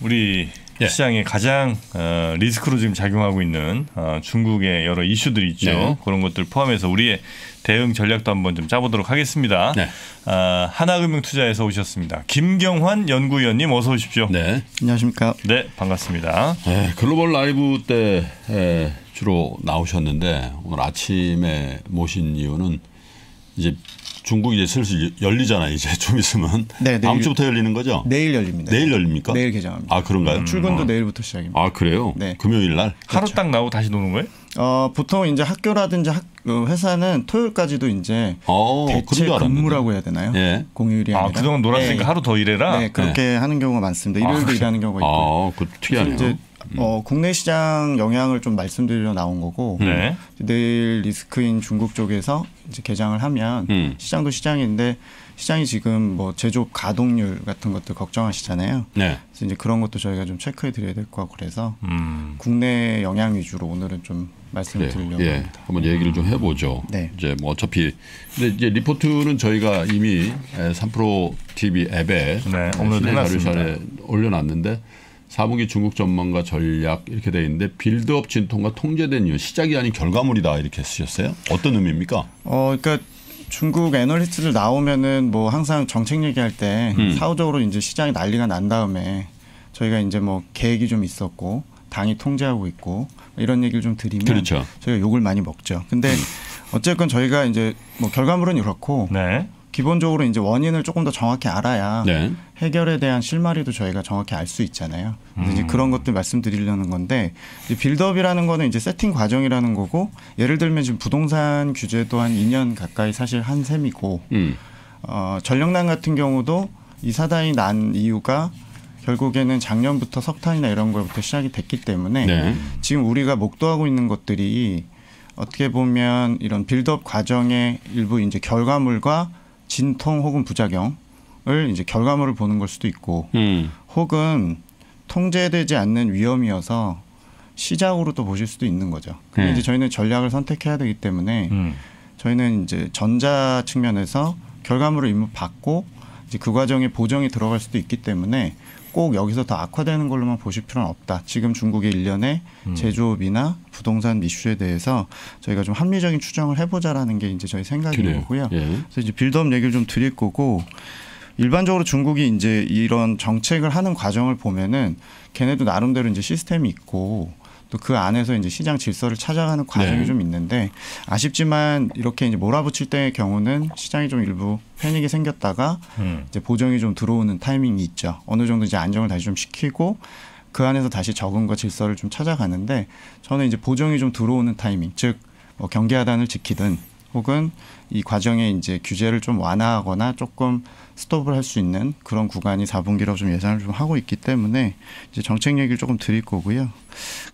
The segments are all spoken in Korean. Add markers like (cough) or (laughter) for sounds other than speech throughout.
우리 예. 시장에 가장 어, 리스크로 지금 작용하고 있는 어, 중국의 여러 이슈들이 있죠. 네. 그런 것들 포함해서 우리의 대응 전략도 한번 좀 짜보도록 하겠습니다. 네. 어, 아, 하나금융투자에서 오셨습니다. 김경환 연구위원님 어서 오십시오. 네. 안녕하십니까. 네, 반갑습니다. 네, 글로벌 라이브 때 주로 나오셨는데 오늘 아침에 모신 이유는 이제 중국이 이제 슬슬 열리잖아 요 이제 (laughs) 좀 있으면 네, 다음 주부터 열리는 거죠? 내일 열립니다. 내일 열립니까? 내일 개장합니다. 아 그런가요? 음, 출근도 어. 내일부터 시작입니다. 아 그래요? 네. 금요일 날 하루 그렇죠. 딱 나오고 다시 노는 거예요? 어 보통 이제 학교라든지 학, 그 회사는 토요일까지도 이제 오, 어, 대체 근무라고 해야 되나요? 예. 공휴일이 아, 아니라. 아 그동안 놀았으니까 예. 하루 더 일해라. 네 그렇게 예. 하는 경우가 많습니다. 아, 일요일도 아, 일하는 경우가 있고. 아, 그 특이하네요. 어, 국내 시장 영향을 좀 말씀드리려 나온 거고 네. 내일 리스크인 중국 쪽에서 이제 개장을 하면 음. 시장도 시장인데 시장이 지금 뭐제조 가동률 같은 것도 걱정하시잖아요. 네. 그래서 이제 그런 것도 저희가 좀 체크해 드려야 될 거 같고 그래서 음. 국내 영향 위주로 오늘은 좀 말씀을 네. 드리려고 예. 합니다. 한번 얘기를 좀 해보죠. 네. 이제 뭐 어차피 근데 이제 리포트는 저희가 이미 3프로 TV 앱에 네, 오늘 자료실에 올려놨는데 사분기 중국 전망과 전략 이렇게 돼 있는데 빌드업 진통과 통제된 이유 시작이 아닌 결과물이다 이렇게 쓰셨어요. 어떤 의미입니까? 어, 그러니까 중국 애널리스트들 나오면은 뭐 항상 정책 얘기할 때 음. 사후적으로 이제 시장이 난리가 난 다음에 저희가 이제 뭐 계획이 좀 있었고 당이 통제하고 있고 이런 얘기를 좀 드리면 그렇죠. 저희가 욕을 많이 먹죠. 근데 음. 어쨌건 저희가 이제 뭐 결과물은 이렇고 네. 기본적으로 이제 원인을 조금 더 정확히 알아야 네. 해결에 대한 실마리도 저희가 정확히 알 수 있잖아요. 그 음. 이제 그런 것들 말씀드리려는 건데 빌드업이라는 거는 이제 세팅 과정이라는 거고 예를 들면 지금 부동산 규제도 한 2년 가까이 사실 한 셈이고 음. 어, 전력난 같은 경우도 이 사단이 난 이유가 결국에는 작년부터 석탄이나 이런 걸부터 시작이 됐기 때문에 네. 지금 우리가 목도하고 있는 것들이 어떻게 보면 이런 빌드업 과정의 일부 이제 결과물과 진통 혹은 부작용을 이제 결과물을 보는 걸 수도 있고 음. 혹은 통제되지 않는 위험이어서 시작으로 또 보실 수도 있는 거죠. 네. 이제 저희는 전략을 선택해야 되기 때문에 음. 저희는 이제 전자 측면에서 결과물을 임무 받고 이제 그 과정에 보정이 들어갈 수도 있기 때문에 꼭 여기서 더 악화되는 걸로만 보실 필요는 없다. 지금 중국의 일련의 음. 제조업이나 부동산 이슈에 대해서 저희가 좀 합리적인 추정을 해보자라는 게 이제 저희 생각이고요. 예. 그래서 이제 빌드업 얘기를 좀 드릴 거고 일반적으로 중국이 이제 이런 정책을 하는 과정을 보면은 걔네도 나름대로 이제 시스템이 있고 또그 안에서 이제 시장 질서를 찾아가는 과정이 네. 좀 있는데 아쉽지만 이렇게 이제 몰아붙일 때의 경우는 시장이 좀 일부 패닉이 생겼다가 음. 이제 보정이 좀 들어오는 타이밍이 있죠. 어느 정도 이제 안정을 다시 좀 시키고 그 안에서 다시 적응과 질서를 좀 찾아가는데 저는 이제 보정이 좀 들어오는 타이밍, 즉 뭐 경계 하단을 지키든 혹은 이 과정에 이제 규제를 좀 완화하거나 조금 스톱을 할 수 있는 그런 구간이 4분기로 좀 예상을 좀 하고 있기 때문에 이제 정책 얘기를 조금 드릴 거고요.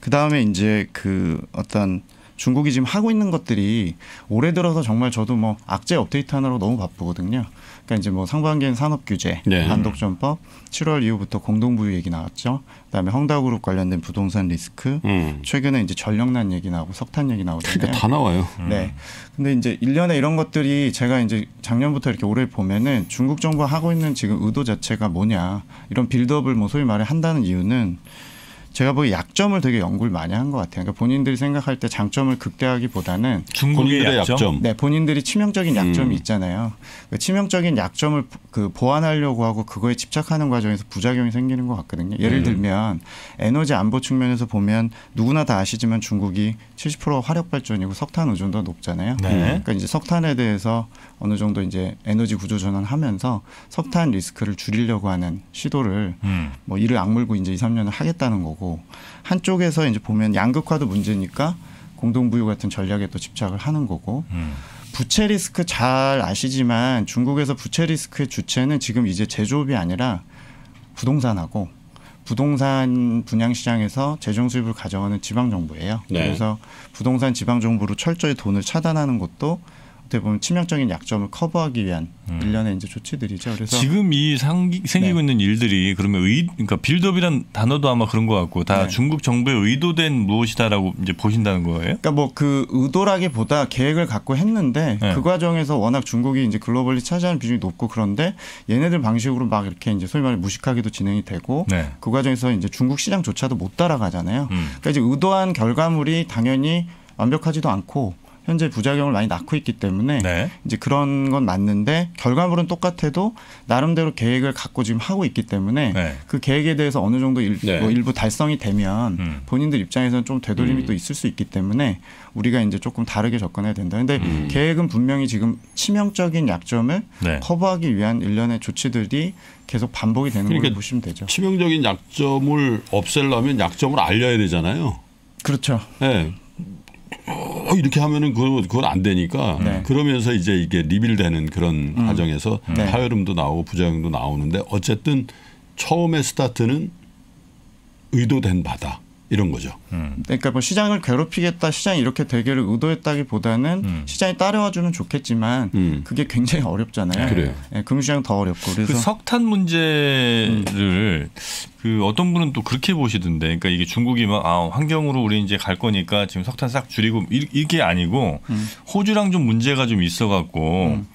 그 다음에 이제 그 어떤 중국이 지금 하고 있는 것들이 올해 들어서 정말 저도 뭐 악재 업데이트 하느라 너무 바쁘거든요. 그러니까 이제 뭐 상반기엔 산업 규제, 네. 반독점법, 7월 이후부터 공동부유 얘기 나왔죠. 그다음에 헝다그룹 관련된 부동산 리스크, 음. 최근에 이제 전력난 얘기 나오고 석탄 얘기 나오잖아 그러니까 다 나와요. 음. 네. 근데 이제 일련의 이런 것들이 제가 이제 작년부터 이렇게 올해 보면은 중국 정부가 하고 있는 지금 의도 자체가 뭐냐 이런 빌드업을 뭐 소위 말해 한다는 이유는 제가 보기 약점을 되게 연구를 많이 한 것 같아요. 그러니까 본인들이 생각할 때 장점을 극대화하기보다는 중국의 약점? 네, 본인들이 치명적인 음. 약점이 음. 있잖아요. 그 치명적인 약점을 그 보완하려고 하고 그거에 집착하는 과정에서 부작용이 생기는 것 같거든요. 예를 음. 들면 에너지 안보 측면에서 보면 누구나 다 아시지만 중국이 70% 화력 발전이고 석탄 의존도 높잖아요. 네. 그러니까 이제 석탄에 대해서 어느 정도 이제 에너지 구조 전환하면서 석탄 리스크를 줄이려고 하는 시도를 음. 뭐 이를 악물고 이제 2, 3년을 하겠다는 거고 한쪽에서 이제 보면 양극화도 문제니까 공동부유 같은 전략에 또 집착을 하는 거고 음. 부채 리스크 잘 아시지만 중국에서 부채 리스크의 주체는 지금 이제 제조업이 아니라 부동산하고 부동산 분양 시장에서 재정 수입을 가져가는 지방 정부예요. 네. 그래서 부동산 지방 정부로 철저히 돈을 차단하는 것도 어떻게 보면 치명적인 약점을 커버하기 위한 음. 일련의 이제 조치들이죠. 그래서 지금 이 상기, 생기고 네. 있는 일들이 그러면 의 그러니까 빌드업이란 단어도 아마 그런 것 같고 다 네. 중국 정부의 의도된 무엇이다라고 이제 보신다는 거예요. 그러니까 뭐 그 의도라기보다 계획을 갖고 했는데 네. 그 과정에서 워낙 중국이 이제 글로벌리 차지하는 비중이 높고 그런데 얘네들 방식으로 막 이렇게 이제 소위 말해 무식하게도 진행이 되고 네. 그 과정에서 이제 중국 시장조차도 못 따라가잖아요. 음. 그러니까 이제 의도한 결과물이 당연히 완벽하지도 않고 현재 부작용을 많이 낳고 있기 때문에 네. 이제 그런 건 맞는데 결과물은 똑같아도 나름대로 계획을 갖고 지금 하고 있기 때문에 네. 그 계획에 대해서 어느 정도 일, 네. 뭐 일부 달성이 되면 음. 본인들 입장에서는 좀 되돌림이 음. 또 있을 수 있기 때문에 우리가 이제 조금 다르게 접근해야 된다. 근데 음. 계획은 분명히 지금 치명적인 약점을 네. 커버하기 위한 일련의 조치들이 계속 반복이 되는 그러니까 걸 보시면 되죠. 치명적인 약점을 없애려면 약점을 알려야 되잖아요. 그렇죠. 네. 어, 이렇게 하면은 그건, 그건 안 되니까 네. 그러면서 이제 이게 리빌되는 그런 음. 과정에서 음. 네. 파열음도 나오고 부작용도 나오는데 어쨌든 처음에 스타트는 의도된 바다. 이런 거죠. 음. 그러니까 뭐 시장을 괴롭히겠다, 시장이 이렇게 대결을 의도했다기보다는 음. 시장이 따라와 주면 좋겠지만 음. 그게 굉장히 어렵잖아요. 네, 그래요. 네, 예, 금융시장 그 더 어렵고 그 그래서 그 석탄 문제를 그 어떤 분은 또 그렇게 보시던데, 그러니까 이게 중국이 막 아, 환경으로 우리 이제 갈 거니까 지금 석탄 싹 줄이고 이게 아니고 음. 호주랑 좀 문제가 좀 있어갖고 음.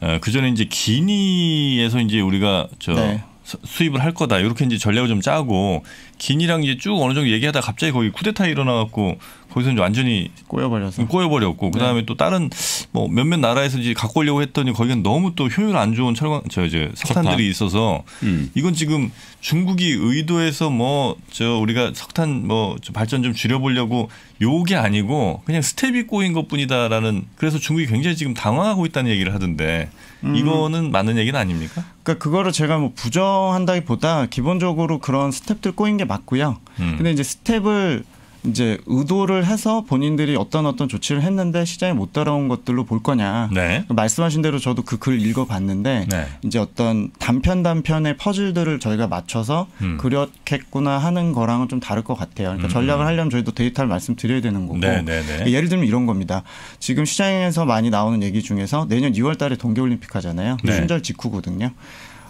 어, 그 전에 이제 기니에서 이제 우리가 저 네. 수입을 할 거다. 이렇게 이제 전략을 좀 짜고 긴이랑 이제 쭉 어느 정도 얘기하다 갑자기 거기 쿠데타 일어나 갖고 거기서 이제 완전히 꼬여버려서 음, 꼬여버렸고 그다음에 네. 또 다른 뭐 몇몇 나라에서 이제 갖고 오려고 했더니 거기는 너무 또 효율 안 좋은 철강 저 이제 석탄들이 있어서 음. 이건 지금 중국이 의도해서 뭐 저 우리가 석탄 뭐 발전 좀 줄여보려고 요게 아니고 그냥 스텝이 꼬인 것뿐이다라는 그래서 중국이 굉장히 지금 당황하고 있다는 얘기를 하던데 음. 이거는 맞는 얘기는 아닙니까? 그러니까 그거를 제가 뭐 부정한다기보다 기본적으로 그런 스텝들 꼬인 게 맞고요. 음. 근데 이제 스텝을 이제 의도를 해서 본인들이 어떤 어떤 조치를 했는데 시장에 못 따라온 것들로 볼 거냐. 네. 말씀하신 대로 저도 그 글 읽어봤는데 네. 이제 어떤 단편 단편의 퍼즐들을 저희가 맞춰서 음. 그렸겠구나 하는 거랑은 좀 다를 것 같아요. 그러니까 음. 전략을 하려면 저희도 데이터를 말씀드려야 되는 거고. 네, 그러 네, 네. 예를 들면 이런 겁니다. 지금 시장에서 많이 나오는 얘기 중에서 내년 2월달에 동계올림픽 하잖아요. 네. 순절 직후거든요.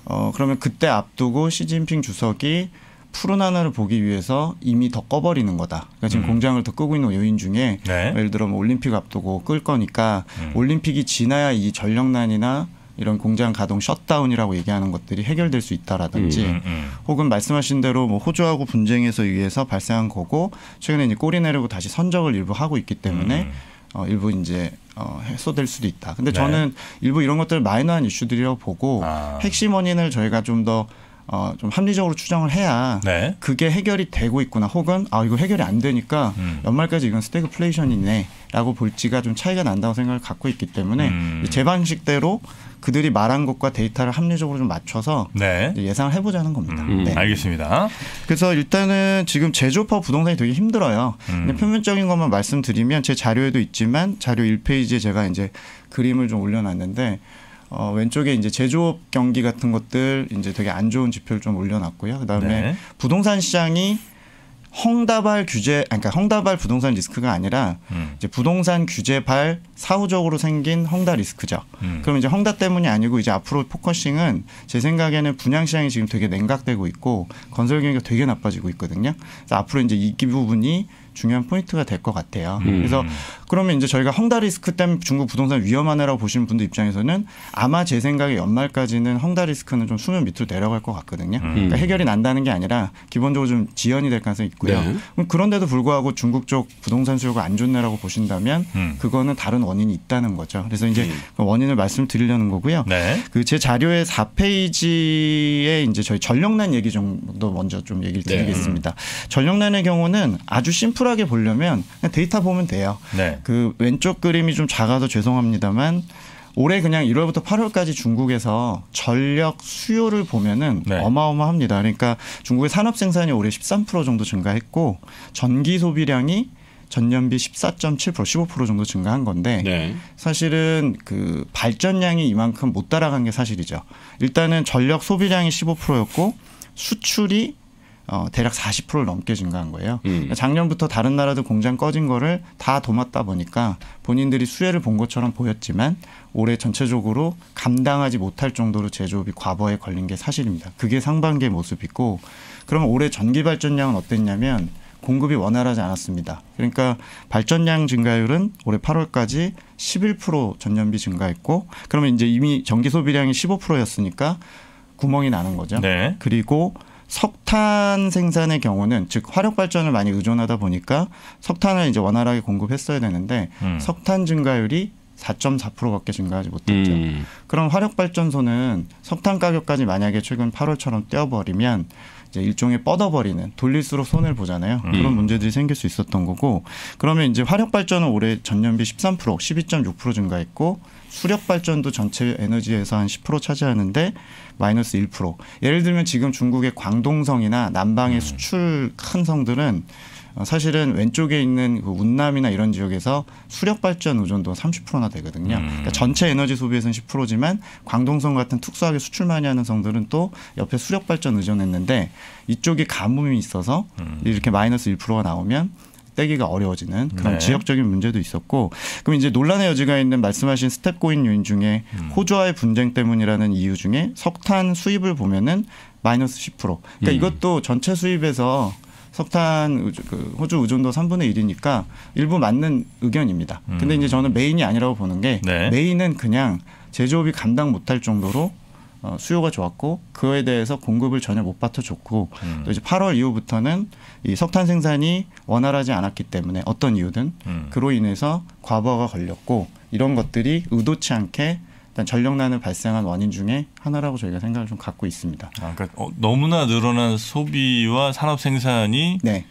어, 그러면 그때 앞두고 시진핑 주석이 푸른 하늘을 보기 위해서 이미 더 꺼버리는 거다. 그러니까 지금 음. 공장을 더 끄고 있는 요인 중에 네. 예를 들어 뭐 올림픽 앞두고 끌 거니까 음. 올림픽이 지나야 이 전력난이나 이런 공장 가동 셧다운이라고 얘기하는 것들이 해결될 수 있다라든지 음, 음, 음. 혹은 말씀하신 대로 뭐 호주하고 분쟁에서 위해서 발생한 거고 최근에 이제 꼬리 내리고 다시 선적을 일부 하고 있기 때문에 음, 음. 어, 일부 이제 어, 해소될 수도 있다. 근데 네. 저는 일부 이런 것들을 마이너한 이슈들이라고 보고 아. 핵심 원인을 저희가 좀더 어, 좀 합리적으로 추정을 해야 네. 그게 해결이 되고 있구나 혹은 아 이거 해결이 안 되니까 음. 연말까지 이건 스태그플레이션이네라고 볼지가 좀 차이가 난다고 생각을 갖고 있기 때문에 음. 제 방식대로 그들이 말한 것과 데이터를 합리적으로 좀 맞춰서 네. 예상을 해보자는 겁니다. 음, 네. 알겠습니다. 그래서 일단은 지금 제조파 부동산이 되게 힘들어요. 음. 표면적인 것만 말씀드리면 제 자료에도 있지만 자료 1페이지에 제가 이제 그림을 좀 올려놨는데 어, 왼쪽에 이제 제조업 경기 같은 것들 이제 되게 안 좋은 지표를 좀 올려놨고요. 그다음에 네. 부동산 시장이 헝다발 규제, 아 그러니까 헝다발 부동산 리스크가 아니라 음. 이제 부동산 규제발 사후적으로 생긴 헝다 리스크죠. 음. 그럼 이제 헝다 때문이 아니고 이제 앞으로 포커싱은 제 생각에는 분양 시장이 지금 되게 냉각되고 있고 건설 경기가 되게 나빠지고 있거든요. 그래서 앞으로 이제 이 부분이 중요한 포인트가 될 것 같아요. 음. 그래서 그러면 이제 저희가 헝다 리스크 때문에 중국 부동산 위험하네라고 보시는 분들 입장에서는 아마 제 생각에 연말까지는 헝다 리스크는 좀 수면 밑으로 내려갈 것 같거든요. 음. 그러니까 해결이 난다는 게 아니라 기본적으로 좀 지연이 될 가능성이 있고요. 네. 그런데도 불구하고 중국 쪽 부동산 수요가 안 좋네라고 보신다면 음. 그거는 다른 원인이 있다는 거죠. 그래서 이제 음. 그 원인을 말씀드리려는 거고요. 네. 그제 자료의 4페이지에 이제 저희 전력난 얘기 정도 먼저 좀 얘기를 네. 드리겠습니다. 네. 전력난의 경우는 아주 심플하게 보려면 데이터 보면 돼요. 네. 그 왼쪽 그림이 좀 작아서 죄송합니다만 올해 그냥 1월부터 8월까지 중국에서 전력 수요를 보면은 네. 어마어마합니다. 그러니까 중국의 산업 생산이 올해 13% 정도 증가했고 전기 소비량이 전년비 14.7% 15% 정도 증가한 건데 네. 사실은 그 발전량이 이만큼 못 따라간 게 사실이죠. 일단은 전력 소비량이 15%였고 수출이 어, 대략 40%를 넘게 증가한 거예요. 음. 그러니까 작년부터 다른 나라도 공장 꺼진 거를 다 도맡다 보니까 본인들이 수혜를 본 것처럼 보였지만 올해 전체적으로 감당하지 못할 정도로 제조업이 과부하에 걸린 게 사실입니다. 그게 상반기의 모습이고 그러면 올해 전기 발전량은 어땠냐면 공급이 원활하지 않았습니다. 그러니까 발전량 증가율은 올해 8월까지 11% 전년비 증가했고 그러면 이제 이미 전기 소비량이 15%였으니까 구멍이 나는 거죠. 네. 그리고 석탄 생산의 경우는 즉 화력 발전을 많이 의존하다 보니까 석탄을 이제 원활하게 공급했어야 되는데 음. 석탄 증가율이 4.4%밖에 증가하지 못했죠. 음. 그럼 화력 발전소는 석탄 가격까지 만약에 최근 8월처럼 떼어버리면 이제 일종의 뻗어버리는 돌릴수록 손을 보잖아요. 음. 그런 문제들이 생길 수 있었던 거고 그러면 이제 화력 발전은 올해 전년비 13% 12.6% 증가했고 수력 발전도 전체 에너지에서 한 10% 차지하는데 마이너스 1%. 예를 들면 지금 중국의 광동성이나 남방의 음. 수출 큰 성들은 어, 사실은 왼쪽에 있는 그 운남이나 이런 지역에서 수력 발전 의존도 30%나 되거든요. 음. 그러니까 전체 에너지 소비에서는 10%지만 광동성 같은 특수하게 수출 많이 하는 성들은 또 옆에 수력 발전 의존했는데 이쪽이 가뭄이 있어서 음. 이렇게 마이너스 1%가 나오면 떼기가 어려워지는 그런 네. 지역적인 문제도 있었고 그럼 이제 논란의 여지가 있는 말씀하신 스텝고인 요인 중에 음. 호주와의 분쟁 때문이라는 이유 중에 석탄 수입을 보면은 마이너스 10% 그러니까 음. 이것도 전체 수입에서 석탄 우주, 그 호주 의존도 3분의 1이니까 일부 맞는 의견입니다. 음. 근데 이제 저는 메인이 아니라고 보는 게 네. 메인은 그냥 제조업이 감당 못할 정도로 어, 수요가 좋았고 그거에 대해서 공급을 전혀 못 받쳐줬고 음. 또 이제 8월 이후부터는 이 석탄 생산이 원활하지 않았기 때문에 어떤 이유든 음. 그로 인해서 과부하가 걸렸고 이런 것들이 의도치 않게 일단 전력난을 발생한 원인 중에 하나라고 저희가 생각을 좀 갖고 있습니다. 아, 그러니까 어, 너무나 늘어난 소비와 산업 생산이 네.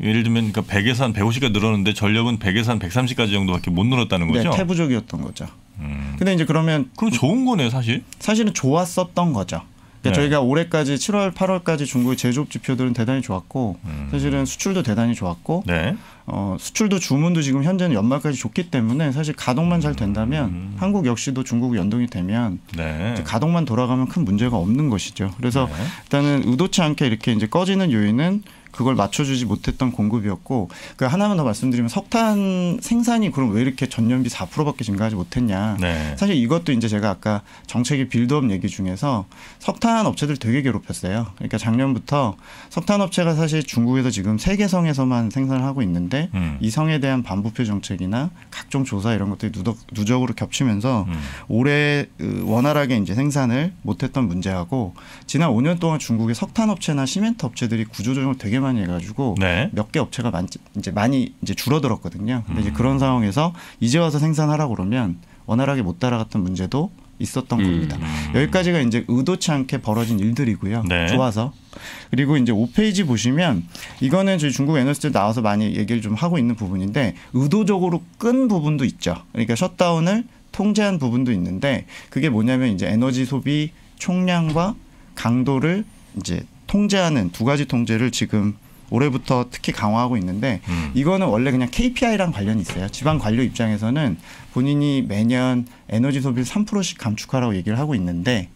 예를 들면 그러니까 100에서 한 150까지 늘었는데 전력은 100에서 한 130까지 정도밖에 못 늘었다는 네, 거죠. 네, 태부족이었던 거죠. 음. 근데 이제 그러면 그럼 좋은 거네요, 사실. 사실은 좋았었던 거죠. 그러니까 네. 저희가 올해까지 7월, 8월까지 중국의 제조업 지표들은 대단히 좋았고 음. 사실은 수출도 대단히 좋았고 네. 어, 수출도 주문도 지금 현재는 연말까지 좋기 때문에 사실 가동만 잘 된다면 음. 한국 역시도 중국 연동이 되면 네. 가동만 돌아가면 큰 문제가 없는 것이죠. 그래서 네. 일단은 의도치 않게 이렇게 이제 꺼지는 요인은 그걸 맞춰주지 못했던 공급이었고 그 하나만 더 말씀드리면 석탄 생산이 그럼 왜 이렇게 전년비 4%밖에 증가하지 못했냐. 네. 사실 이것도 이제 제가 아까 정책의 빌드업 얘기 중에서 석탄 업체들 되게 괴롭혔어요. 그러니까 작년부터 석탄 업체가 사실 중국에서 지금 세계 성에서만 생산을 하고 있는데 음. 이 성에 대한 반부패 정책이나 각종 조사 이런 것들이 누적, 누적으로 겹치면서 음. 올해 그 원활하게 이제 생산을 못했던 문제하고 지난 5년 동안 중국의 석탄 업체나 시멘트 업체들이 구조조정을 되게 파괴만 해가지고 네. 몇개 업체가 많, 이제 많이 이제 줄어들었거든요. 근데 음. 이제 그런 상황에서 이제 와서 생산하라고 그러면 원활하게 못 따라갔던 문제도 있었던 음. 겁니다. 여기까지가 이제 의도치 않게 벌어진 일들이고요. 네. 좋아서. 그리고 이제 5페이지 보시면 이거는 저희 중국 에너지에 나와서 많이 얘기를 좀 하고 있는 부분인데 의도적으로 끈 부분도 있죠. 그러니까 셧다운을 통제한 부분도 있는데 그게 뭐냐면 이제 에너지 소비 총량과 강도를 이제 통제하는 두 가지 통제를 지금 올해부터 특히 강화하고 있는데 음. 이거는 원래 그냥 KPI랑 관련이 있어요. 지방 관료 입장에서는 본인이 매년 에너지 소비를 3%씩 감축하라고 얘기를 하고 있는데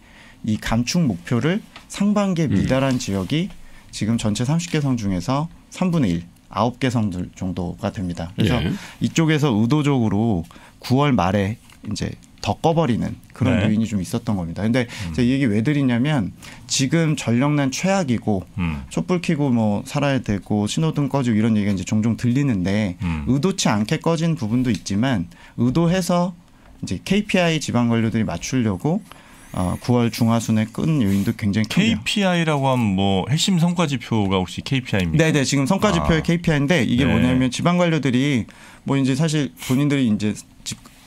이 감축 목표를 상반기에 미달한 음. 지역이 지금 전체 30개 성 중에서 3분의 1, 9개 성들 정도가 됩니다. 그래서 예. 이쪽에서 의도적으로 9월 말에 이제 덮어버리는 그런 네. 요인이 좀 있었던 겁니다. 근데 음. 제가 이 얘기 왜 드리냐면 지금 전력난 최악이고 음. 촛불 켜고 뭐 살아야 되고 신호등 꺼지고 이런 얘기가 이제 종종 들리는데 음. 의도치 않게 꺼진 부분도 있지만 의도해서 이제 KPI 지방 관료들이 맞추려고 어, 9월 중하순에 끈 요인도 굉장히 크네요. KPI라고 하면 뭐 핵심 성과 지표가 혹시 KPI입니까? 네네 지금 성과 지표의 아. KPI인데 이게 네. 뭐냐면 지방 관료들이 뭐 이제 사실 본인들이 이제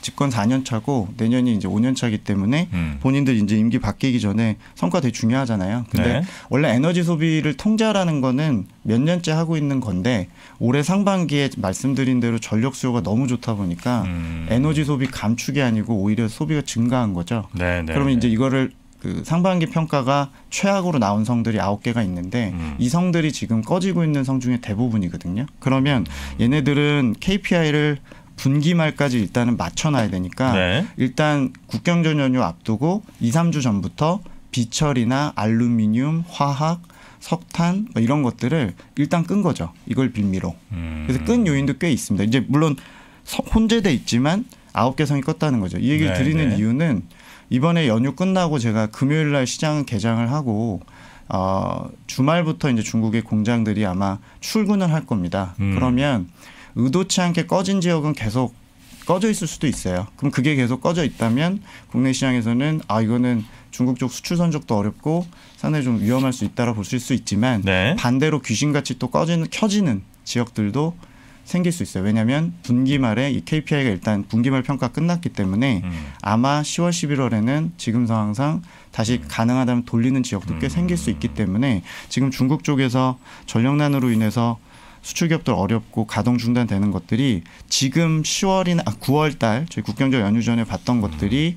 집권 4년 차고 내년이 이제 5년 차기 때문에 음. 본인들 이제 임기 바뀌기 전에 성과 되게 중요하잖아요. 근데 네. 원래 에너지 소비를 통제하라는 거는 몇 년째 하고 있는 건데 올해 상반기에 말씀드린 대로 전력 수요가 너무 좋다 보니까 음. 에너지 소비 감축이 아니고 오히려 소비가 증가한 거죠. 네, 네, 그러면 이제 네. 이거를 그 상반기 평가가 최악으로 나온 성들이 아홉 개가 있는데 음. 이 성들이 지금 꺼지고 있는 성 중에 대부분이거든요. 그러면 얘네들은 KPI를 분기 말까지 일단은 맞춰놔야 되니까 네. 일단 국경전 연휴 앞두고 2, 3주 전부터 비철이나 알루미늄, 화학, 석탄 뭐 이런 것들을 일단 끈 거죠. 이걸 빌미로. 음. 그래서 끈 요인도 꽤 있습니다. 이제 물론 혼재돼 있지만 아홉 개 성이 껐다는 거죠. 이 얘기를 네, 드리는 네. 이유는 이번에 연휴 끝나고 제가 금요일 날 시장 개장을 하고 어, 주말부터 이제 중국의 공장들이 아마 출근을 할 겁니다. 음. 그러면 의도치 않게 꺼진 지역은 계속 꺼져 있을 수도 있어요. 그럼 그게 계속 꺼져 있다면 국내 시장에서는 아 이거는 중국 쪽 수출 선적도 어렵고 상당히 좀 위험할 수 있다라 고볼 수 있지만 네. 반대로 귀신같이 또 꺼지는 켜지는 지역들도 생길 수 있어요. 왜냐하면 분기 말에 이 KPI가 일단 분기 말 평가 끝났기 때문에 음. 아마 10월 11월에는 지금 상황상 다시 음. 가능하다면 돌리는 지역도 꽤 음. 생길 수 있기 때문에 지금 중국 쪽에서 전력난으로 인해서 수출 기업들 어렵고 가동 중단되는 것들이 지금 10월이나 아, 9월 달 저희 국경절 연휴 전에 봤던 음. 것들이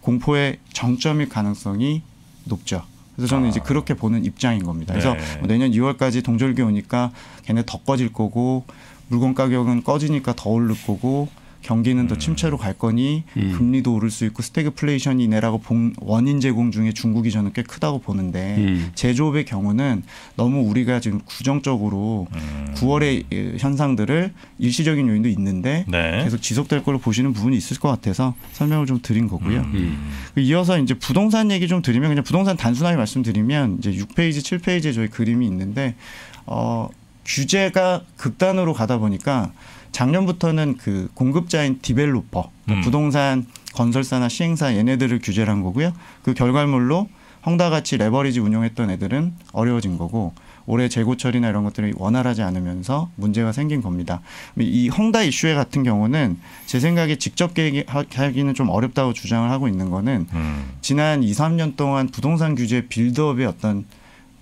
공포의 정점일 가능성이 높죠. 그래서 저는 아. 이제 그렇게 보는 입장인 겁니다. 그래서 네. 뭐 내년 2월까지 동절기 오니까 걔네 더 꺼질 거고 물건 가격은 꺼지니까 더 오를 거고 경기는 더 음. 침체로 갈 거니 음. 금리도 오를 수 있고 스태그플레이션이네라고 본 원인 제공 중에 중국이 저는 꽤 크다고 보는데 음. 제조업의 경우는 너무 우리가 지금 구정적으로 음. 9월의 현상들을 일시적인 요인도 있는데 네. 계속 지속될 걸로 보시는 부분이 있을 것 같아서 설명을 좀 드린 거고요. 음. 그 이어서 이제 부동산 얘기 좀 드리면 그냥 부동산 단순하게 말씀드리면 이제 6페이지, 7페이지에 저희 그림이 있는데 어 규제가 극단으로 가다 보니까 작년부터는 그 공급자인 디벨로퍼, 그러니까 음. 부동산 건설사나 시행사 얘네들을 규제를 한 거고요. 그 결과물로 헝다 같이 레버리지 운용했던 애들은 어려워진 거고 올해 재고 처리나 이런 것들이 원활하지 않으면서 문제가 생긴 겁니다. 이 헝다 이슈에 같은 경우는 제 생각에 직접 계획하기는 좀 어렵다고 주장을 하고 있는 거는 음. 지난 2, 3년 동안 부동산 규제 빌드업의 어떤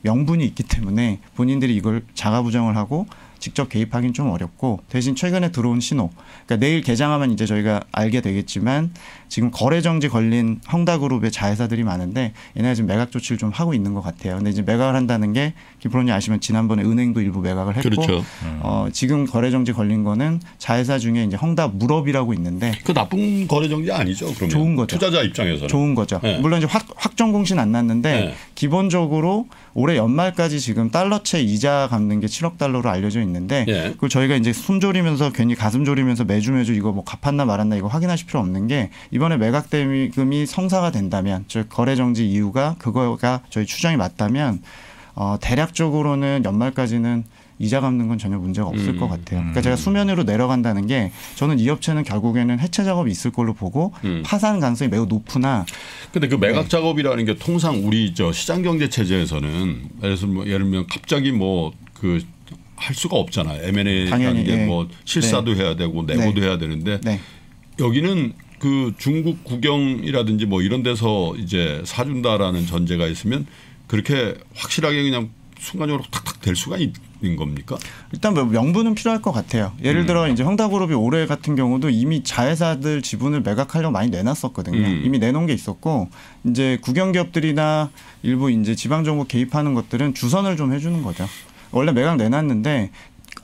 명분이 있기 때문에 본인들이 이걸 자가 부정을 하고 직접 개입하기는 좀 어렵고 대신 최근에 들어온 신호 그러니까 내일 개장하면 이제 저희가 알게 되겠지만 지금 거래 정지 걸린 헝다그룹의 자회사들이 많은데 얘네가 지금 매각 조치를 좀 하고 있는 것 같아요. 근데 이제 매각을 한다는 게 김프로님 아시면 지난번에 은행도 일부 매각을 했고 그렇죠. 음. 어, 지금 거래 정지 걸린 거는 자회사 중에 이제 헝다 무럽이라고 있는데 그 나쁜 거래 정지 아니죠? 그러면 좋은 거죠. 투자자 입장에서는 좋은 거죠. 네. 물론 이제 확, 확정 공신 안 났는데 네. 기본적으로 올해 연말까지 지금 달러채 이자 갚는 게 7억 달러로 알려져 있는. 있는데 예. 그걸 저희가 이제 숨 졸이면서 괜히 가슴 졸이면서 매주 매주 이거 뭐 갚았나 말았나 이거 확인하실 필요 없는 게 이번에 매각 대금이 성사가 된다면 즉 거래 정지 이유가 그거가 저희 추정이 맞다면 어 대략적으로는 연말까지는 이자 갚는 건 전혀 문제가 없을 음. 것 같아요. 그러니까 음. 제가 수면으로 내려간다는 게 저는 이 업체는 결국에는 해체 작업이 있을 걸로 보고 음. 파산 가능성이 매우 높으나. 근데 그 매각 네. 작업이라는 게 통상 우리 저 시장 경제 체제에서는 예를 들면 뭐 갑자기 뭐그 할 수가 없잖아요. M&A라는 게뭐 예. 네. 실사도 해야 되고 네. 내고도 해야 되는데 네. 여기는 그 중국 국영이라든지 뭐 이런 데서 이제 사준다라는 전제가 있으면 그렇게 확실하게 그냥 순간적으로 탁탁 될 수가 있는 겁니까? 일단 뭐 명분은 필요할 것 같아요. 예를 음. 들어 이제 형다그룹이 올해 같은 경우도 이미 자회사들 지분을 매각하려고 많이 내놨었거든요. 음. 이미 내놓은 게 있었고 이제 국영 기업들이나 일부 이제 지방 정부 개입하는 것들은 주선을 좀 해주는 거죠. 원래 매각 내놨는데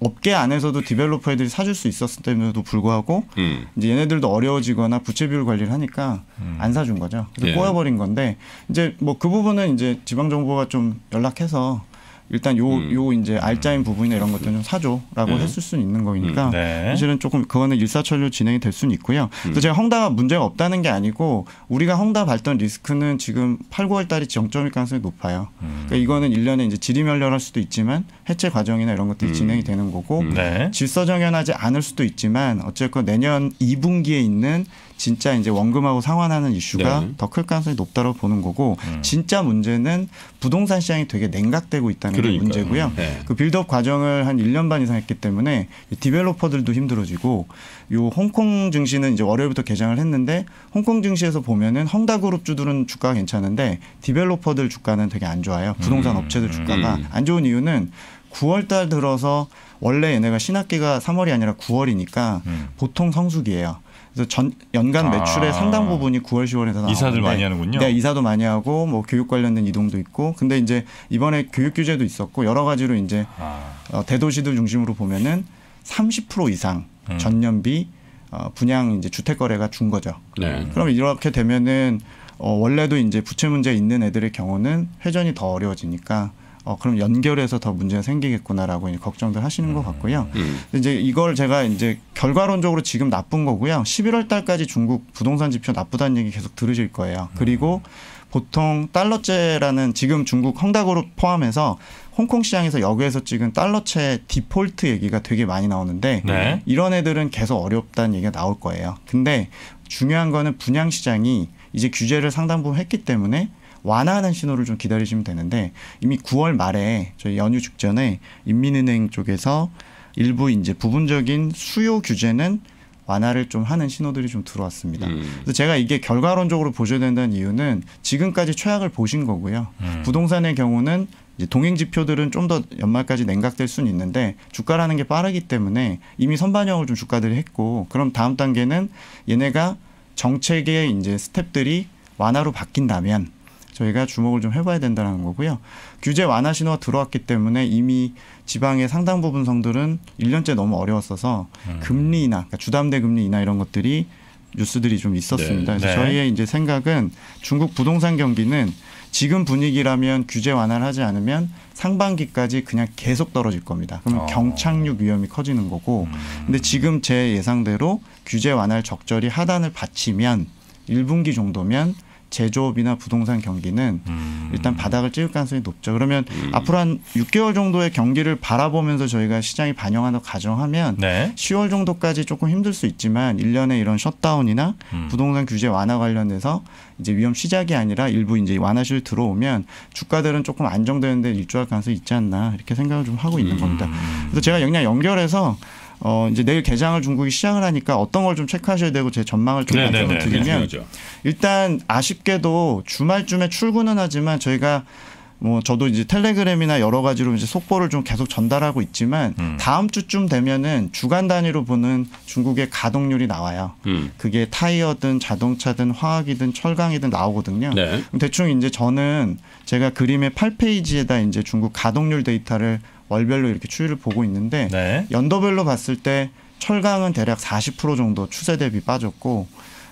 업계 안에서도 디벨로퍼들이 사줄 수 있었음에도 을 불구하고 음. 이제 얘네들도 어려워지거나 부채 비율 관리를 하니까 음. 안 사준 거죠. 그래서 예. 꼬여버린 건데 이제 뭐 그 부분은 이제 지방 정부가 좀 연락해서 일단 요, 음. 요 이제 알짜인 부분이나 이런 것들은 사줘라고 음. 했을 수는 있는 거니까 음. 네. 사실은 조금 그거는 일사천리로 진행이 될 수는 있고요. 그래서 음. 제가 헝다가 문제가 없다는 게 아니고 우리가 헝다 발전 리스크는 지금 8, 9월 달이 정점일 가능성이 높아요. 음. 그러니까 이거는 일년에 이제 지리멸렬할 수도 있지만 해체 과정이나 이런 것들이 음. 진행이 되는 거고 네. 질서정연하지 않을 수도 있지만 어쨌건 내년 2분기에 있는 진짜 이제 원금하고 상환하는 이슈가 네. 더클 가능성이 높다고 보는 거고 음. 진짜 문제는 부동산 시장이 되게 냉각되고 있다는 그러니까게 문제고요. 네. 그 빌드업 과정을 한 1년 반 이상 했기 때문에 디벨로퍼들도 힘들어지고 요 홍콩 증시는 이제 월요일부터 개장을 했는데 홍콩 증시에서 보면은 헝다그룹 주들은 주가가 괜찮은데 디벨로퍼들 주가는 되게 안 좋아요. 부동산 음. 업체들 주가가 음. 안 좋은 이유는 9월 달 들어서 원래 얘네가 신학기가 3월이 아니라 9월이니까 음. 보통 성수기예요. 그래서 전 연간 매출의 아. 상당 부분이 9월 10월에 나 이사들 많이 하는군요. 네, 이사도 많이 하고 뭐 교육 관련된 이동도 있고 근데 이제 이번에 교육 규제도 있었고 여러 가지로 이제 아. 어, 대도시들 중심으로 보면은 30% 이상 음. 전년비 어, 분양 이제 주택 거래가 준 거죠. 네. 그럼 이렇게 되면은 어, 원래도 이제 부채 문제 있는 애들의 경우는 회전이 더 어려워지니까 어, 그럼 연결해서 더 문제가 생기겠구나라고 걱정들 하시는 것 음. 같고요. 음. 이제 이걸 제가 이제 결과론적으로 지금 나쁜 거고요. 11월 달까지 중국 부동산 지표 나쁘다는 얘기 계속 들으실 거예요. 음. 그리고 보통 달러째라는 지금 중국 헝다그룹 포함해서 홍콩 시장에서 여기에서 찍은 달러채 디폴트 얘기가 되게 많이 나오는데 네. 이런 애들은 계속 어렵다는 얘기가 나올 거예요. 근데 중요한 거는 분양 시장이 이제 규제를 상당 부분 했기 때문에 완화하는 신호를 좀 기다리시면 되는데 이미 9월 말에 저희 연휴 직전에 인민은행 쪽에서 일부 이제 부분적인 수요 규제는 완화를 좀 하는 신호들이 좀 들어왔습니다. 음. 그래서 제가 이게 결과론적으로 보셔야 된다는 이유는 지금까지 최악을 보신 거고요. 음. 부동산의 경우는 동행 지표들은 좀 더 연말까지 냉각될 수는 있는데 주가라는 게 빠르기 때문에 이미 선반영을 좀 주가들이 했고 그럼 다음 단계는 얘네가 정책의 이제 스텝들이 완화로 바뀐다면 저희가 주목을 좀 해봐야 된다는 거고요. 규제 완화 신호가 들어왔기 때문에 이미 지방의 상당 부분 성들은 1년째 너무 어려웠어서 음. 금리 인하, 그러니까 주담대 금리 나 이런 것들이 뉴스들이 좀 있었습니다. 네. 그래서 네. 저희의 이제 생각은 중국 부동산 경기는 지금 분위기라면 규제 완화를 하지 않으면 상반기까지 그냥 계속 떨어질 겁니다. 그러면 어. 경착륙 위험이 커지는 거고. 음. 근데 지금 제 예상대로 규제 완화를 적절히 하단을 받치면 1분기 정도면 제조업이나 부동산 경기는 음. 일단 바닥을 찍을 가능성이 높죠. 그러면 음. 앞으로 한 6개월 정도의 경기를 바라보면서 저희가 시장이 반영한다고 가정하면 네. 10월 정도까지 조금 힘들 수 있지만 일년에 이런 셧다운이나 음. 부동산 규제 완화 관련해서 이제 위험 시작이 아니라 일부 이제 완화실 들어오면 주가들은 조금 안정되는데 일조할 가능성이 있지 않나 이렇게 생각을 좀 하고 있는 음. 겁니다. 그래서 제가 역량 연결해서 어 이제 내일 개장을 중국이 시작을 하니까 어떤 걸 좀 체크하셔야 되고 제 전망을 좀말씀 네, 네, 네, 드리면 일단 아쉽게도 주말쯤에 출근은 하지만 저희가 뭐 저도 이제 텔레그램이나 여러 가지로 이제 속보를 좀 계속 전달하고 있지만 음. 다음 주쯤 되면은 주간 단위로 보는 중국의 가동률이 나와요. 음. 그게 타이어든 자동차든 화학이든 철강이든 나오거든요. 네. 대충 이제 저는 제가 그림의 8페이지에다 이제 중국 가동률 데이터를 월별로 이렇게 추이를 보고 있는데 네. 연도별로 봤을 때 철강은 대략 40% 정도 추세 대비 빠졌고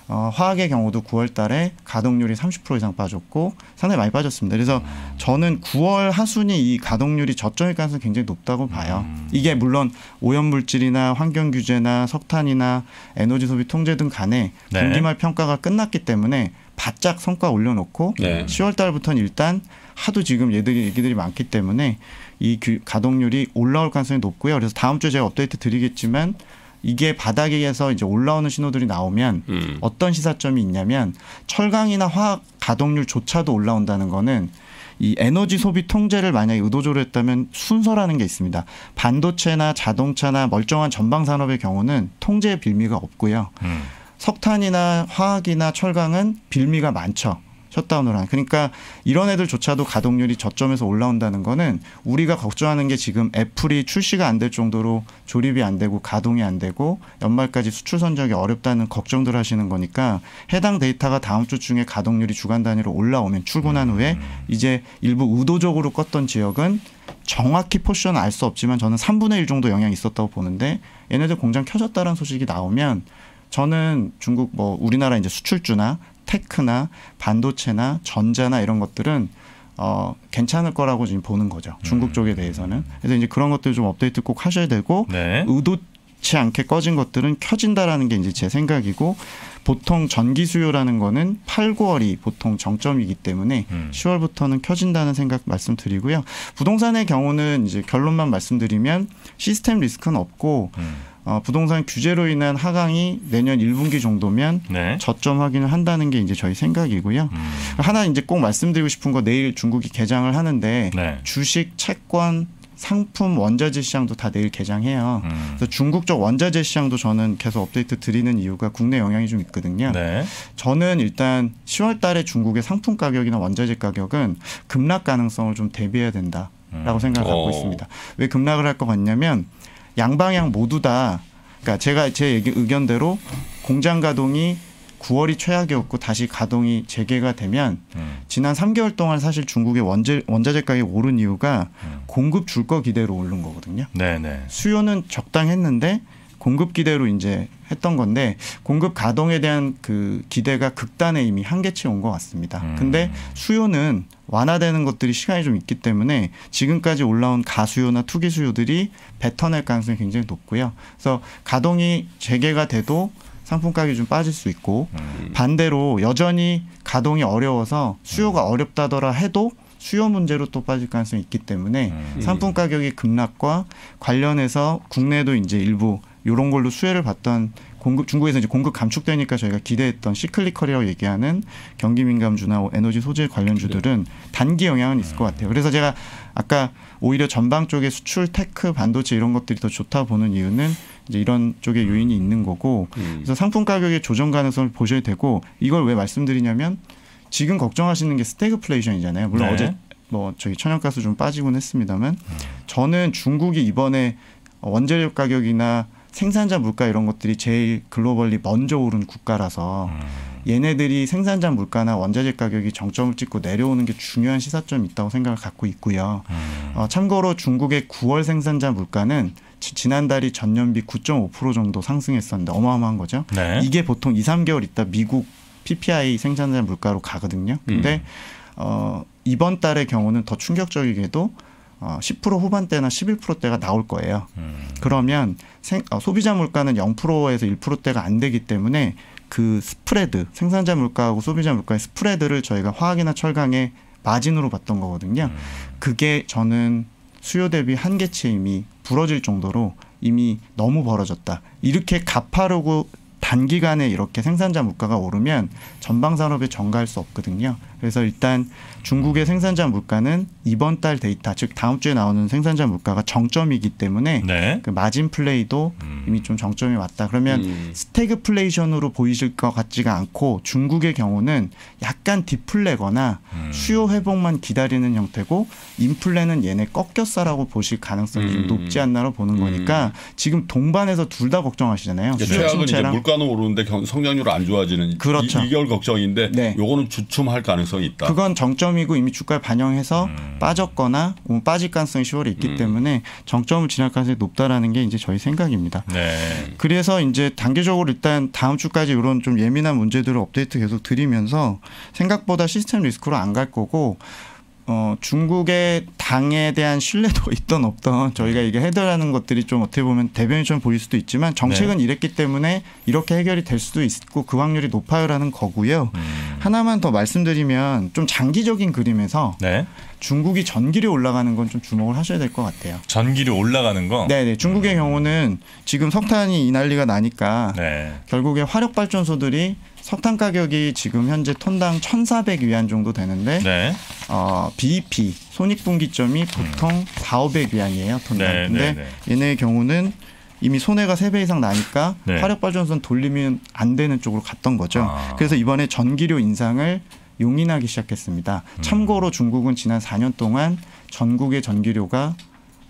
어, 화학의 경우도 9월 달에 가동률이 30% 이상 빠졌고 상당히 많이 빠졌습니다. 그래서 저는 9월 하순이 이 가동률이 저점일 가능성이 굉장히 높다고 봐요. 음. 이게 물론 오염물질이나 환경 규제나 석탄이나 에너지 소비 통제 등 간에 네. 분기말 평가가 끝났기 때문에 바짝 성과 올려놓고 네. 10월 달부터는 일단 하도 지금 얘들이 얘기들이 많기 때문에 이 규, 그 가동률이 올라올 가능성이 높고요. 그래서 다음 주에 제가 업데이트 드리겠지만 이게 바닥에서 이제 올라오는 신호들이 나오면 음. 어떤 시사점이 있냐면 철강이나 화학 가동률조차도 올라온다는 거는 이 에너지 소비 통제를 만약에 의도적으로 했다면 순서라는 게 있습니다. 반도체나 자동차나 멀쩡한 전방 산업의 경우는 통제의 빌미가 없고요. 음. 석탄이나 화학이나 철강은 빌미가 많죠. 셧다운을 한. 그러니까 이런 애들조차도 가동률이 저점에서 올라온다는 거는 우리가 걱정하는 게 지금 애플이 출시가 안 될 정도로 조립이 안 되고 가동이 안 되고 연말까지 수출 선정이 어렵다는 걱정들 하시는 거니까 해당 데이터가 다음 주 중에 가동률이 주간 단위로 올라오면 출근한 후에 음. 이제 일부 의도적으로 껐던 지역은 정확히 포션알 수 없지만 저는 3분의 1 정도 영향이 있었다고 보는데 얘네들 공장 켜졌다는 소식이 나오면 저는 중국 뭐 우리나라 이제 수출주나 테크나 반도체나 전자나 이런 것들은 어, 괜찮을 거라고 지금 보는 거죠. 음. 중국 쪽에 대해서는. 그래서 이제 그런 것들 좀 업데이트 꼭 하셔야 되고 네. 의도치 않게 꺼진 것들은 켜진다라는 게 이제 제 생각이고 보통 전기 수요라는 거는 8, 9월이 보통 정점이기 때문에 음. 10월부터는 켜진다는 생각 말씀드리고요. 부동산의 경우는 이제 결론만 말씀드리면 시스템 리스크는 없고 음. 어, 부동산 규제로 인한 하강이 내년 1분기 정도면 네. 저점 확인을 한다는 게 이제 저희 생각이고요. 음. 하나 이제 꼭 말씀드리고 싶은 거 내일 중국이 개장을 하는데 네. 주식, 채권, 상품 원자재 시장도 다 내일 개장해요. 음. 그래서 중국 적 원자재 시장도 저는 계속 업데이트 드리는 이유가 국내 영향이 좀 있거든요. 네. 저는 일단 10월 달에 중국의 상품 가격이나 원자재 가격은 급락 가능성을 좀 대비해야 된다라고 음. 생각하고 있습니다. 왜 급락을 할 것 같냐면 양방향 모두 다 그러니까 제가 제 얘기, 의견대로 공장 가동이 9월이 최악이었고 다시 가동이 재개가 되면 음. 지난 3개월 동안 사실 중국의 원재, 원자재 가격이 오른 이유가 음. 공급 줄 거 기대로 오른 거거든요. 네네. 네. 수요는 적당했는데 공급 기대로 이제 했던 건데 공급 가동에 대한 그 기대가 극단에 이미 한계치 온 것 같습니다. 음. 근데 수요는 완화되는 것들이 시간이 좀 있기 때문에 지금까지 올라온 가수요나 투기 수요들이 뱉어낼 가능성이 굉장히 높고요. 그래서 가동이 재개가 돼도 상품 가격이 좀 빠질 수 있고 음. 반대로 여전히 가동이 어려워서 수요가 음. 어렵다더라 해도 수요 문제로 또 빠질 가능성이 있기 때문에 음. 상품 가격의 급락과 관련해서 국내도 이제 일부 이런 걸로 수혜를 받던 공급 중국에서 이제 공급 감축되니까 저희가 기대했던 시클리컬이라고 얘기하는 경기 민감주나 에너지 소재 관련주들은 단기 영향은 있을 것 같아요. 그래서 제가 아까 오히려 전방 쪽에 수출, 테크, 반도체 이런 것들이 더 좋다 보는 이유는 이제 이런 쪽에 요인이 있는 거고 음. 그래서 상품 가격의 조정 가능성을 보셔야 되고 이걸 왜 말씀드리냐면 지금 걱정하시는 게 스태그플레이션이잖아요. 물론 네. 어제 뭐 저희 천연가스 좀 빠지곤 했습니다만 음. 저는 중국이 이번에 원재료 가격이나 생산자 물가 이런 것들이 제일 글로벌리 먼저 오른 국가라서 음. 얘네들이 생산자 물가나 원자재 가격이 정점을 찍고 내려오는 게 중요한 시사점이 있다고 생각을 갖고 있고요. 음. 어, 참고로 중국의 9월 생산자 물가는 지난달이 전년비 9.5% 정도 상승했었는데 어마어마한 거죠. 네. 이게 보통 2, 3개월 있다 미국 PPI 생산자 물가로 가거든요. 근데 음. 어, 이번 달의 경우는 더 충격적이게도 어, 10% 후반대나 11%대가 나올 거예요. 음. 그러면 생, 어, 소비자 물가는 0%에서 1%대가 안 되기 때문에 그 스프레드, 생산자 물가하고 소비자 물가의 스프레드를 저희가 화학이나 철강에 마진으로 봤던 거거든요. 음. 그게 저는 수요 대비 한계치 이미 부러질 정도로 이미 너무 벌어졌다. 이렇게 가파르고 단기간에 이렇게 생산자 물가가 오르면 전방 산업에 전가할 수 없거든요. 그래서 일단 중국의 생산자 물가는 이번 달 데이터 즉 다음 주에 나오는 생산자 물가가 정점이기 때문에 네. 그 마진 플레이도 음. 이미 좀 정점이 왔다. 그러면 음. 스태그플레이션으로 보이실 것 같지가 않고 중국의 경우는 약간 디플레거나 음. 수요 회복만 기다리는 형태고 인플레는 얘네 꺾였어라고 보실 가능성이 좀 음. 높지 않나로 보는 거니까 음. 지금 동반해서 둘 다 걱정하시잖아요. 그러 그러니까 최악은 이제 물가는 오르는데 성장률 안 좋아지는 그렇죠. 이, 2개 걱정인데 네. 요거는 주춤할 가능성. 이 가능성이 있다. 그건 정점이고 이미 주가를 반영해서 음. 빠졌거나 뭐 빠질 가능성이 10월에 있기 음. 때문에 정점을 지날 가능성이 높다라는 게 이제 저희 생각입니다. 네. 그래서 이제 단계적으로 일단 다음 주까지 이런 좀 예민한 문제들을 업데이트 계속 드리면서 생각보다 시스템 리스크로 안 갈 거고 어, 중국의 당에 대한 신뢰도 (laughs) 있던 없던 저희가 이게 해결하는 것들이 좀 어떻게 보면 대변이좀 보일 수도 있지만 정책은 네. 이랬기 때문에 이렇게 해결이 될 수도 있고 그 확률이 높아요라는 거고요. 음. 하나만 더 말씀드리면 좀 장기적인 그림에서 네. 중국이 전기료 올라가는 건 좀 주목을 하셔야 될 것 같아요. 전기료 올라가는 거? 네, 네, 중국의 음. 경우는 지금 석탄이 이 난리가 나니까 네. 결국에 화력 발전소들이 석탄 가격이 지금 현재 톤당 1,400 위안 정도 되는데 네. 어, BEP 손익분기점이 음. 보통 음. 4,500 위안이에요 톤당. 네, 네 근데 네, 얘네의 경우는 이미 손해가 세 배 이상 나니까 네. 화력 발전소는 돌리면 안 되는 쪽으로 갔던 거죠. 아. 그래서 이번에 전기료 인상을 용인하기 시작했습니다. 음. 참고로 중국은 지난 4년 동안 전국의 전기료가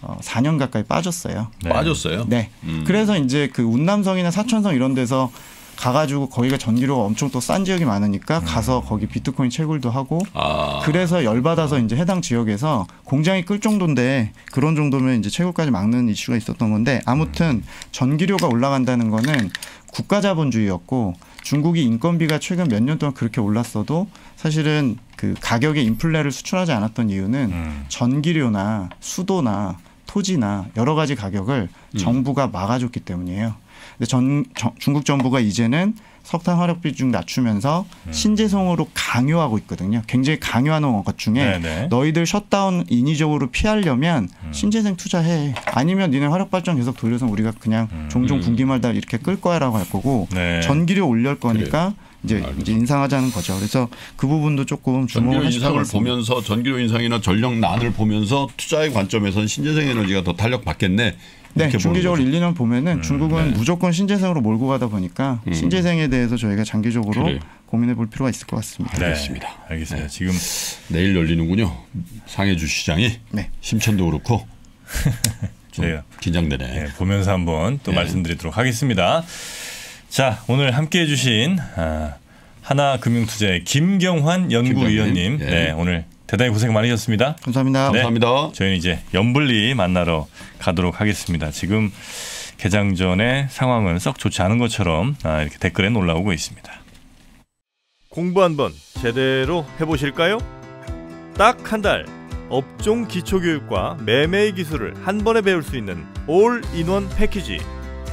4년 어, 가까이 빠졌어요. 네. 빠졌어요? 네. 음. 그래서 이제 그 운남성이나 사천성 이런 데서 가가지고 거기가 전기료가 엄청 또 싼 지역이 많으니까 음. 가서 거기 비트코인 채굴도 하고 아. 그래서 열받아서 이제 해당 지역에서 공장이 끌 정도인데 그런 정도면 이제 채굴까지 막는 이슈가 있었던 건데 아무튼 전기료가 올라간다는 거는 국가자본주의였고 중국이 인건비가 최근 몇 년 동안 그렇게 올랐어도 사실은 그 가격의 인플레를 수출하지 않았던 이유는 음. 전기료나 수도나 토지나 여러 가지 가격을 음. 정부가 막아줬기 때문이에요. 근데 전, 정, 중국 정부가 이제는 석탄 화력 비중 낮추면서 음. 신재성으로 강요하고 있거든요. 굉장히 강요하는 것 중에 네네. 네. 너희들 셧다운 인위적으로 피하려면 음. 신재생 투자해. 아니면 니네 화력 발전 계속 돌려서 우리가 그냥 음. 종종 군기말다 음. 이렇게 끌 거야라고 할 거고 네. 전기료 올릴 거니까 그래 이제, 이제 인상하자는 거죠. 그래서 그 부분도 조금 주목을 전기료 인상을 보면서 전기료 인상이나 전력난을 보면서 투자의 관점에서는 신재생 에너지가 더 탄력 받겠네. 네, 중기적으로 일, 이년 보면은 음, 중국은 네. 무조건 신재생으로 몰고 가다 보니까 음. 신재생에 대해서 저희가 장기적으로 그래. 고민해 볼 필요가 있을 것 같습니다. 네, 알겠습니다. 알겠어요. 네. 지금 내일 열리는군요. 상해 주시장이 네. 심천도 그렇고 (laughs) 좀 네. 긴장되네. 네, 보면서 한번 또 네. 말씀드리도록 하겠습니다. 자, 오늘 함께 해주신 아, 하나금융투자의 김경환 연구위원님, 예. 네, 오늘 대단히 고생 많으셨습니다. 감사합니다. 네, 감사합니다. 저희는 이제 연불리 만나러 가도록 하겠습니다. 지금 개장 전에 상황은 썩 좋지 않은 것처럼 아, 이렇게 댓글에 올라오고 있습니다. 공부 한번 제대로 해보실까요? 딱 한 달 업종 기초교육과 매매 기술을 한 번에 배울 수 있는 올인원 패키지.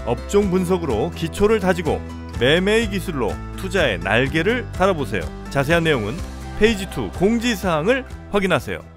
업종 분석으로 기초를 다지고 매매의 기술로 투자의 날개를 달아보세요. 자세한 내용은 페이지 2 공지사항을 확인하세요.